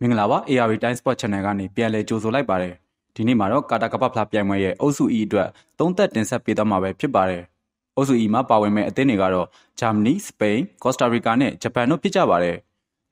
မင်္ဂလာပါ AR Time Sport Channel ကနေပြန်လည်ကြိုဆိုလိုက်ပါတယ်ဒီနေ့မှာတော့ကာတာကပဖလာပြိုင်ပွဲရဲ့အုပ်စု E အတွက်သုံးသက်တင်ဆက်ပေးသွားမှာပဲဖြစ်ပါတယ်အုပ်စု E မှာပါဝင်မဲ့အသင်းတွေကတော့ဂျာမနီစပိန်ကော့စတာရီကာနဲ့ဂျပန်တို့ဖြစ်ကြပါတယ်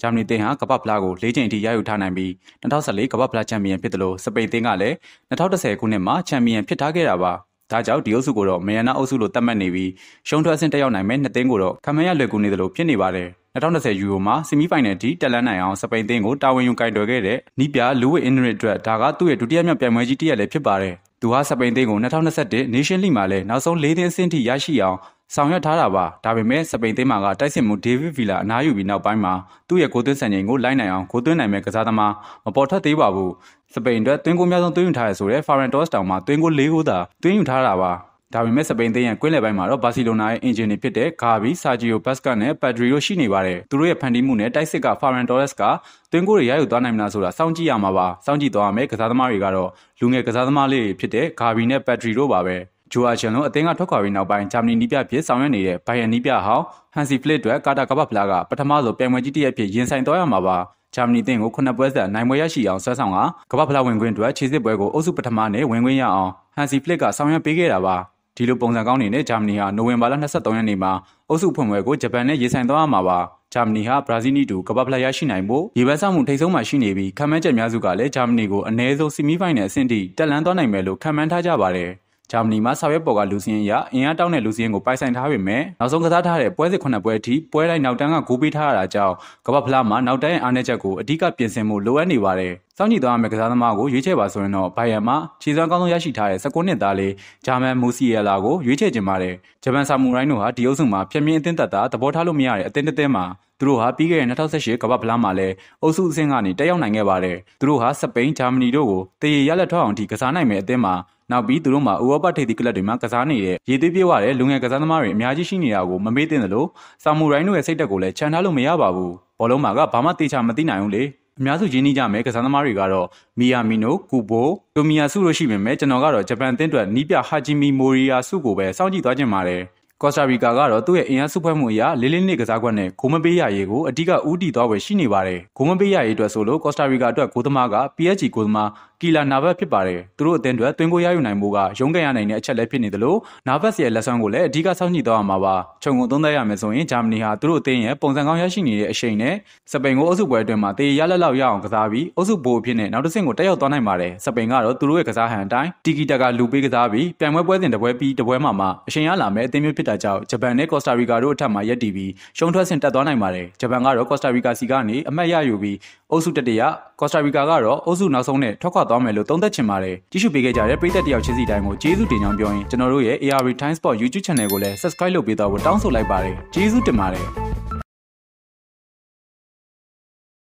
ဂျာမနီတင်ဟာကပဖလားကို၄ချိန်ထိရယူထားနိုင်ပြီး2014ကပဖလားချန်ပီယံဖြစ်တယ်လို့စပိန်တင်ကလည်း2010ခုနှစ်မှာချန်ပီယံဖြစ်ထားခဲ့တာပါဒါကြောင့်ဒီအုပ်စုကိုတော့မယန်နာအုပ်စုလို့သတ်မှတ်နေပြီးရှုံးထွက်အဆင့်တက်ရောက်နိုင်မဲ့နှစ်သင်းကိုတော့ခမရလွယ်ကူနေတယ်လို့ဖြစ်နေပါတယ်။2020ယူရိုမှာဆီမီဖိုင်နယ်ထိတက်လန်းနိုင်အောင်စပိန်သင်းကိုတာဝန်ယူကင်တွယ်ခဲ့တဲ့နီးပြလူဝစ်အင်နရစ်အတွက်ဒါကသူ့ရဲ့ဒုတိယမြောက်ပြိုင်ပွဲကြီးတစ်ရက်လည်းဖြစ်ပါတယ်။သူဟာစပိန်သင်းကို2021 Nation League မှာလည်းနောက်ဆုံး၄သင်းအဆင့်ထိရရှိအောင်ဆောင်ရွက်ထားတာပါ။ဒါပေမဲ့စပိန်သင်းမှာကတိုက်စစ်မှုဒေးဗစ်ဗီလာအနားယူပြီးနောက်ပိုင်းမှာသူ့ရဲ့ကိုသွင်းဆန်ချိန်ကိုလိုက်နိုင်အောင်ကိုသွင်းနိုင်မဲ့ကစားသမားမပေါ်ထွက်သေးပါဘူး။စပိန်အတွက်သွင်းကိုအများဆုံးသွင်းယူထားရဆိုတဲ့ Ferran Torres တောင်မှသွင်းကို၄ဂိုးသာသွင်းယူထားတာပါ။ဒါပေမဲ့စပိန်သင်းရဲ့ကွင်းလယ်ပိုင်းမှာတော့ဘာစီလိုနာရဲ့အင်ဂျင်နီဖြစ်တဲ့ဂါဘီဆာဂျီယိုဘတ်စကနဲ့ပက်ဒရီယိုရှိနေပါတယ်။သူတို့ရဲ့ဖန်တီးမှုနဲ့တိုက်စစ်ကဖာရန်တော်ရက်စ်ကသွင်းကိုတွေရယူသွားနိုင်မလားဆိုတာစောင့်ကြည့်ရမှာပါ။စောင့်ကြည့်သွားရမယ်။ကစားသမားတွေကတော့လူငယ်ကစားသမားလေးဖြစ်တဲ့ဂါဘီနဲ့ပက်ဒရီတို့ပါပဲ။ဂျိုအာချန်လုံးအသင်းကထွက်ခွာပြီးနောက်ပိုင်းဂျာမနီနီးပြဖြစ်ဆောင်ရွက်နေတဲ့ဘိုင်ယန်နီးပြဟောင်းဟန်စီဖလစ်တို့ကာတာကပတ်ဖလာကပထမဆုံးပြိုင်ပွဲကြီးတစ်ရက်ဖြစ်ရင်ဆိုင်သွားရမှာပါ။ဂျာမနီတင်ကို9ပွဲဆက်နိုင်ပွဲရရှိအောင်ဆွဲဆောင်ကကမ္ဘာဖလားဝင်ခွင့်အတွက်ခြေစစ်ပွဲကိုအုပ်စုပထမနဲ့ဝင်ခွင့်ရအောင်ဟန်စီဖလစ်ကဆောင်ရွက်ပေးခဲ့တာပါ။ဒီလိုပုံစံကောင်းနေတဲ့ဂျာမနီဟာနိုဝင်ဘာလ23ရက်နေ့မှာအုပ်စုဖွင့်ပွဲကိုဂျပန်နဲ့ရေဆိုင်သွားရမှာပါဂျာမနီဟာဘရာဇီးနီးတူကမ္ဘာဖလားရရှိနိုင်ဖို့ရေပန်းဆောင်မှုထိပ်ဆုံးမှာရှိနေပြီးခံမှန်းချက်များစုကလည်းဂျာမနီကိုအနည်းဆုံးဆီမီဖိုင်နယ်အဆင့်ထိတက်လန်းသွားနိုင်မယ်လို့ခံမှန်းထားကြပါတယ်။ဂျာမနီမှာဆောက်ရွက်ပေါ်ကလူစင်းအရအင်အားတောင်းတဲ့လူစင်းကိုပိုင်ဆိုင်ထားပေမဲ့နောက်ဆုံးကစားထားတဲ့ပွဲစဉ်9ပွဲအထိပွဲတိုင်းနောက်တန်းကဂိုးပေးထားရတာကြောင့်ကမ္ဘာဖလားမှာနောက်တန်းရဲ့အားနည်းချက်ကိုအဓိကပြင်ဆင်မှုလိုအပ်နေပါတယ်။စောင့်ကြည့်သွားရမယ့်ကစားသမားကိုရွေးချယ်ပါဆိုရင်တော့ဘိုင်ယန်မှာခြေစွမ်းကောင်းဆုံးရရှိထားတဲ့19နှစ်သားလေးဂျာမန်မူစီယလာကိုရွေးချယ်ခြင်းပါတယ်။ဂျပန်ဆာမူရိုင်းတို့ဟာဒီအုပ်စုမှာပြင်းပြင်းအသင်းသက်သာသဘောထားလို့မရတဲ့အသင်းတစ်သင်းမှာသူတို့ဟာပြီးခဲ့တဲ့2018ကမ္ဘာ့ဖလားမှာလည်းအုပ်စုအဆင့်ကနေတက်ရောက်နိုင်ခဲ့ပါတယ်။သူတို့ဟာစပိန်၊ဂျာမနီတို့ကိုတရေရလက်ထောက်အောင်ထိကစားနိုင်မယ့်အသင်းမှာနောက်ပြီးသူတို့မှာဥရောပထိပ်သီးကလပ်တွေမှာကစားနေတဲ့ရည်သွေးပြေးဝတဲ့လူငယ်ကစားသမားတွေအများကြီးရှိနေတာကိုမမေ့သင့်သလိုဆာမူရိုင်းတို့ရဲ့စိတ်ဓာတ်ကိုလည်းခြံထားလို့မရပါဘူးဘောလုံးမှာကဘာမှတေချာမသိနိုင်ဘူးလေအများစုရင်းနှီးကြမယ်ကစားသမားတွေကတော့မီယာမီနိုကူဘိုတိုမီယာစုတို့ရှိပေမဲ့ကျွန်တော်ကတော့ဂျပန်အသင်းအတွက်နီးပြဟာဂျီမီမိုရီယာစုကိုပဲစောင့်ကြည့်သွားခြင်းပါတယ်ကော့စတာရီကာကတော့သူ့ရဲ့အင်အားစုဖွဲ့မှုအရလေးလေးနစ်ကစားကွက်နဲ့ဂိုးမပေးရရေးကိုအဓိကဦးတည်သွားပဲရှိနေပါတယ်။ဂိုးမပေးရရေးအတွက်ဆိုလို့ကော့စတာရီကာအတွက်ဂိုးသမားက PSG ဂိုးသမားကီလာနာဗတ်ဖြစ်ပါတယ်။သူတို့အသင်းအတွက်သွင်းကိုရယူနိုင်မှုကရုန်းကန်ရနိုင်တဲ့အချက်လည်းဖြစ်နေသလိုနာဗတ်ရဲ့လက်ဆောင်ကိုလည်းအဓိကစောင့်ကြည့်သွားရမှာပါ။ခြုံငုံသုံးသပ်ရမယ်ဆိုရင်ဂျာမနီဟာသူတို့အသင်းရဲ့ပုံစံကောင်းရရှိနေတဲ့အရှိန်နဲ့စပိန်ကိုအုပ်စုပွဲအတွင်းမှာတေးရလက်လောက်ရအောင်ကစားပြီးအုပ်စုဘိုးအဖြစ်နဲ့နောက်တစ်ဆင့်ကိုတက်ရောက်သွားနိုင်ပါတယ်။စပိန်ကတော့သူတို့ရဲ့ကစားဟန်အတိုင်းတီကီတာကလူပေးကစားပြီးပြိုင်ပွဲပွဲစဉ်တစ်ပွဲပြီးတစ်ပွဲမှာမှအရှိန်ရလာမဲ့အသင်းမျိုးဖြစ်တာကြောင့်ဂျပန်နဲ့ကော့စတာရီကာတို့အထက်မှာရပ်တည်ပြီးရှုံးထွက်ဆင့်တက်သွားနိုင်ပါတယ်။ဂျပန်ကတော့ကော့စတာရီကာစီကနေအမှတ်ရယူပြီးအုပ်စုတတိယကော့စတာရီကာကတော့အုပ်စုနောက်ဆုံးနဲ့ထွက်ခွာသွားမယ်လို့သုံးသပ်ချင်ပါတယ်ကြည့်ရှုပေးခဲ့ကြတဲ့ပရိသတ်တယောက်ချင်းစီတိုင်းကိုကျေးဇူးတင်ကြောင်းပြောရင်ကျွန်တော်တို့ရဲ့ ARV Time Sport YouTube Channel ကိုလည်း Subscribe လုပ်ပေးသွားဖို့တောင်းဆိုလိုက်ပါတယ်ကျေးဇူးတင်ပါတယ်